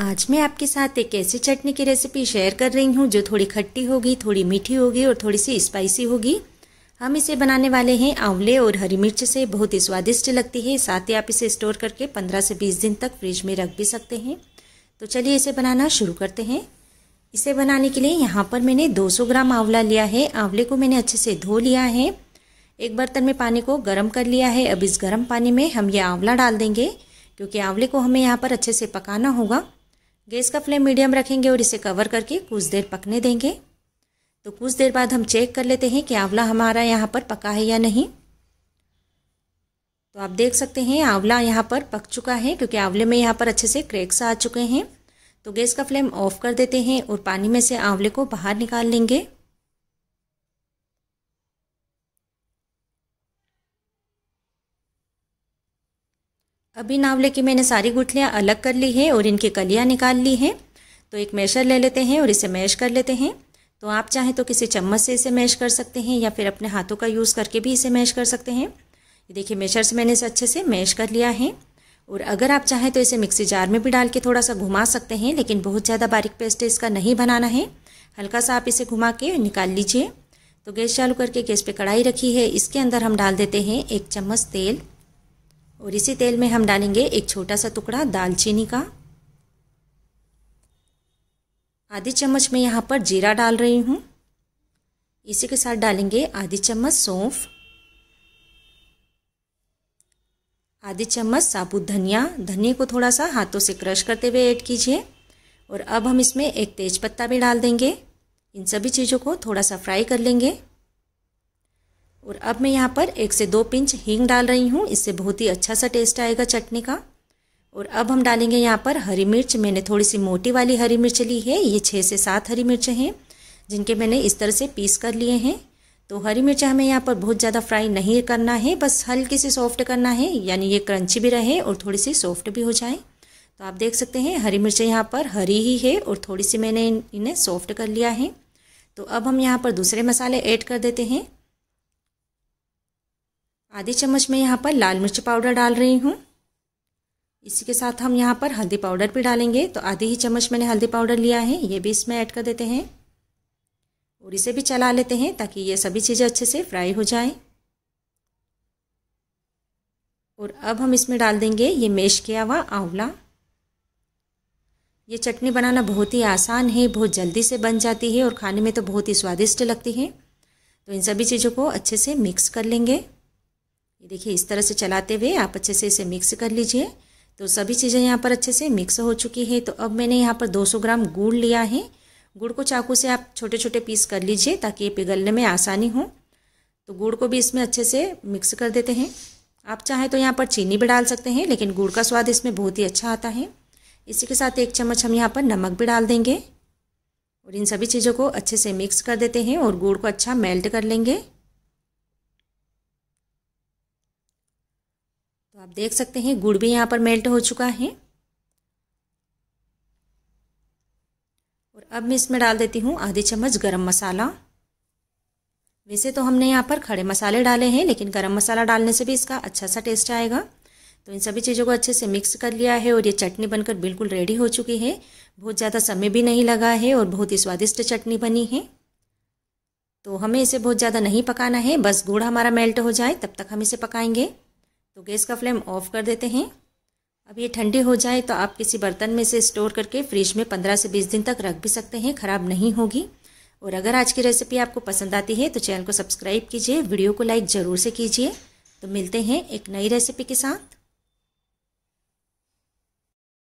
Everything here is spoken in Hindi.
आज मैं आपके साथ एक ऐसी चटनी की रेसिपी शेयर कर रही हूँ जो थोड़ी खट्टी होगी थोड़ी मीठी होगी और थोड़ी सी स्पाइसी होगी हम इसे बनाने वाले हैं आंवले और हरी मिर्च से बहुत ही स्वादिष्ट लगती है साथ ही आप इसे स्टोर करके 15 से 20 दिन तक फ्रिज में रख भी सकते हैं तो चलिए इसे बनाना शुरू करते हैं इसे बनाने के लिए यहाँ पर मैंने 200 ग्राम आंवला लिया है आंवले को मैंने अच्छे से धो लिया है एक बर्तन में पानी को गर्म कर लिया है अब इस गर्म पानी में हम ये आंवला डाल देंगे क्योंकि आंवले को हमें यहाँ पर अच्छे से पकाना होगा गैस का फ्लेम मीडियम रखेंगे और इसे कवर करके कुछ देर पकने देंगे तो कुछ देर बाद हम चेक कर लेते हैं कि आंवला हमारा यहाँ पर पका है या नहीं तो आप देख सकते हैं आंवला यहाँ पर पक चुका है क्योंकि आंवले में यहाँ पर अच्छे से क्रैक्स आ चुके हैं तो गैस का फ्लेम ऑफ कर देते हैं और पानी में से आंवले को बाहर निकाल लेंगे अभी नावले की मैंने सारी गुठलियाँ अलग कर ली है और इनकी कलियाँ निकाल ली हैं तो एक मैशर ले लेते हैं और इसे मैश कर लेते हैं तो आप चाहें तो किसी चम्मच से इसे मैश कर सकते हैं या फिर अपने हाथों का यूज़ करके भी इसे मैश कर सकते हैं ये देखिए मैशर से मैंने इसे अच्छे से मैश कर लिया है और अगर आप चाहें तो इसे मिक्सी जार में भी डाल के थोड़ा सा घुमा सकते हैं लेकिन बहुत ज़्यादा बारीक पेस्ट इसका नहीं बनाना है हल्का सा आप इसे घुमा के निकाल लीजिए तो गैस चालू करके गैस पे कढ़ाई रखी है इसके अंदर हम डाल देते हैं एक चम्मच तेल और इसी तेल में हम डालेंगे एक छोटा सा टुकड़ा दालचीनी का आधी चम्मच मैं यहाँ पर जीरा डाल रही हूँ इसी के साथ डालेंगे आधी चम्मच सौंफ आधी चम्मच साबुत धनिया धनिया को थोड़ा सा हाथों से क्रश करते हुए ऐड कीजिए और अब हम इसमें एक तेज़पत्ता भी डाल देंगे इन सभी चीज़ों को थोड़ा सा फ्राई कर लेंगे और अब मैं यहाँ पर एक से दो पिंच हींग डाल रही हूँ इससे बहुत ही अच्छा सा टेस्ट आएगा चटनी का और अब हम डालेंगे यहाँ पर हरी मिर्च मैंने थोड़ी सी मोटी वाली हरी मिर्च ली है ये छः से सात हरी मिर्च हैं जिनके मैंने इस तरह से पीस कर लिए हैं तो हरी मिर्च हमें यहाँ पर बहुत ज़्यादा फ्राई नहीं करना है बस हल्की सी सॉफ्ट करना है यानी ये क्रंची भी रहे और थोड़ी सी सॉफ्ट भी हो जाए तो आप देख सकते हैं हरी मिर्च यहाँ पर हरी ही है और थोड़ी सी मैंने इन्हें सॉफ्ट कर लिया है तो अब हम यहाँ पर दूसरे मसाले ऐड कर देते हैं आधी चम्मच मैं यहाँ पर लाल मिर्च पाउडर डाल रही हूँ इसी के साथ हम यहाँ पर हल्दी पाउडर भी डालेंगे तो आधी ही चम्मच मैंने हल्दी पाउडर लिया है ये भी इसमें ऐड कर देते हैं और इसे भी चला लेते हैं ताकि ये सभी चीज़ें अच्छे से फ्राई हो जाएं और अब हम इसमें डाल देंगे ये मेश किया हुआ आंवला ये चटनी बनाना बहुत ही आसान है बहुत जल्दी से बन जाती है और खाने में तो बहुत ही स्वादिष्ट लगती है तो इन सभी चीज़ों को अच्छे से मिक्स कर लेंगे ये देखिए इस तरह से चलाते हुए आप अच्छे से इसे मिक्स कर लीजिए तो सभी चीज़ें यहाँ पर अच्छे से मिक्स हो चुकी है तो अब मैंने यहाँ पर 200 ग्राम गुड़ लिया है गुड़ को चाकू से आप छोटे छोटे पीस कर लीजिए ताकि ये पिघलने में आसानी हो तो गुड़ को भी इसमें अच्छे से मिक्स कर देते हैं आप चाहें तो यहाँ पर चीनी भी डाल सकते हैं लेकिन गुड़ का स्वाद इसमें बहुत ही अच्छा आता है इसी के साथ एक चम्मच हम यहाँ पर नमक भी डाल देंगे और इन सभी चीज़ों को अच्छे से मिक्स कर देते हैं और गुड़ को अच्छा मेल्ट कर लेंगे आप देख सकते हैं गुड़ भी यहाँ पर मेल्ट हो चुका है और अब मैं इसमें डाल देती हूँ आधी चम्मच गरम मसाला वैसे तो हमने यहाँ पर खड़े मसाले डाले हैं लेकिन गरम मसाला डालने से भी इसका अच्छा सा टेस्ट आएगा तो इन सभी चीज़ों को अच्छे से मिक्स कर लिया है और ये चटनी बनकर बिल्कुल रेडी हो चुकी है बहुत ज़्यादा समय भी नहीं लगा है और बहुत ही स्वादिष्ट चटनी बनी है तो हमें इसे बहुत ज़्यादा नहीं पकाना है बस गुड़ हमारा मेल्ट हो जाए तब तक हम इसे पकाएंगे तो गैस का फ्लेम ऑफ कर देते हैं अब ये ठंडी हो जाए तो आप किसी बर्तन में से स्टोर करके फ्रिज में पंद्रह से बीस दिन तक रख भी सकते हैं ख़राब नहीं होगी और अगर आज की रेसिपी आपको पसंद आती है तो चैनल को सब्सक्राइब कीजिए वीडियो को लाइक ज़रूर से कीजिए तो मिलते हैं एक नई रेसिपी के साथ